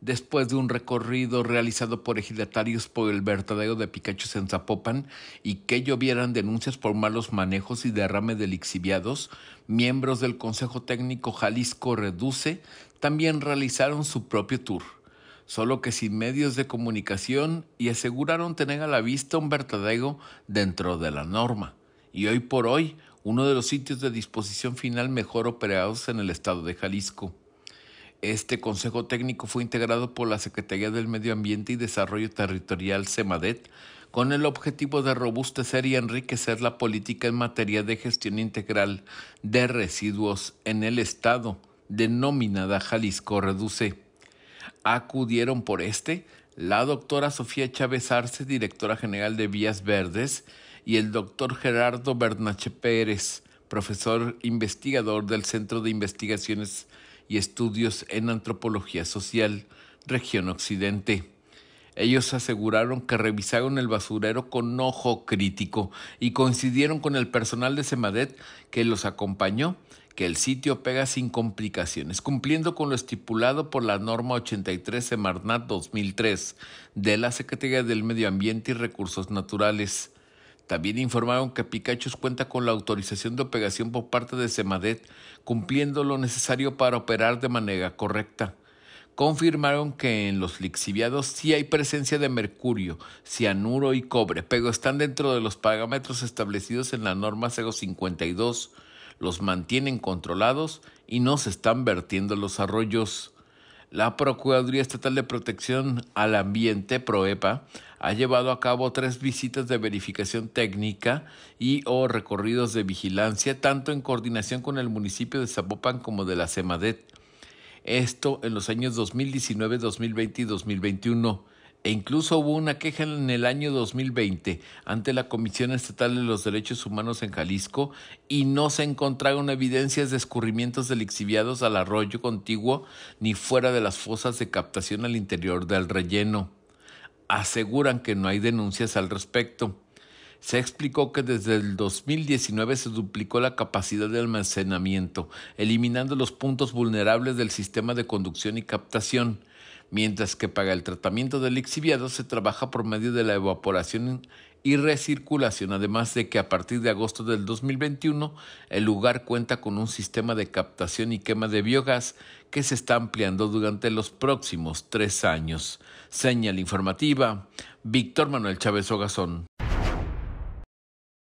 Después de un recorrido realizado por ejidatarios por el vertedero de Pikachu en Zapopan y que llovieran denuncias por malos manejos y derrame de lixiviados, miembros del Consejo Técnico Jalisco Reduce también realizaron su propio tour, solo que sin medios de comunicación y aseguraron tener a la vista un vertedero dentro de la norma. Y hoy por hoy, uno de los sitios de disposición final mejor operados en el estado de Jalisco. Este Consejo Técnico fue integrado por la Secretaría del Medio Ambiente y Desarrollo Territorial Semadet, con el objetivo de robustecer y enriquecer la política en materia de gestión integral de residuos en el Estado, denominada Jalisco Reduce. Acudieron por este la doctora Sofía Chávez Arce, directora general de Vías Verdes, y el doctor Gerardo Bernache Pérez, profesor investigador del Centro de Investigaciones y estudios en antropología social, región occidente. Ellos aseguraron que revisaron el basurero con ojo crítico y coincidieron con el personal de Semadet que los acompañó que el sitio pega sin complicaciones, cumpliendo con lo estipulado por la norma 83 Semarnat 2003 de la Secretaría del Medio Ambiente y Recursos Naturales. También informaron que Pikachu cuenta con la autorización de operación por parte de Semadet, cumpliendo lo necesario para operar de manera correcta. Confirmaron que en los lixiviados sí hay presencia de mercurio, cianuro y cobre, pero están dentro de los parámetros establecidos en la norma 052. Los mantienen controlados y no se están vertiendo los arroyos. La Procuraduría Estatal de Protección al Ambiente, PROEPA, ha llevado a cabo tres visitas de verificación técnica y o recorridos de vigilancia, tanto en coordinación con el municipio de Zapopan como de la CEMADET. Esto en los años 2019, 2020 y 2021 e incluso hubo una queja en el año 2020 ante la Comisión Estatal de los Derechos Humanos en Jalisco y no se encontraron evidencias de escurrimientos de al arroyo contiguo ni fuera de las fosas de captación al interior del relleno. Aseguran que no hay denuncias al respecto. Se explicó que desde el 2019 se duplicó la capacidad de almacenamiento, eliminando los puntos vulnerables del sistema de conducción y captación mientras que para el tratamiento del lixiviado se trabaja por medio de la evaporación y recirculación, además de que a partir de agosto del 2021 el lugar cuenta con un sistema de captación y quema de biogás que se está ampliando durante los próximos tres años. Señal informativa, Víctor Manuel Chávez Ogazón.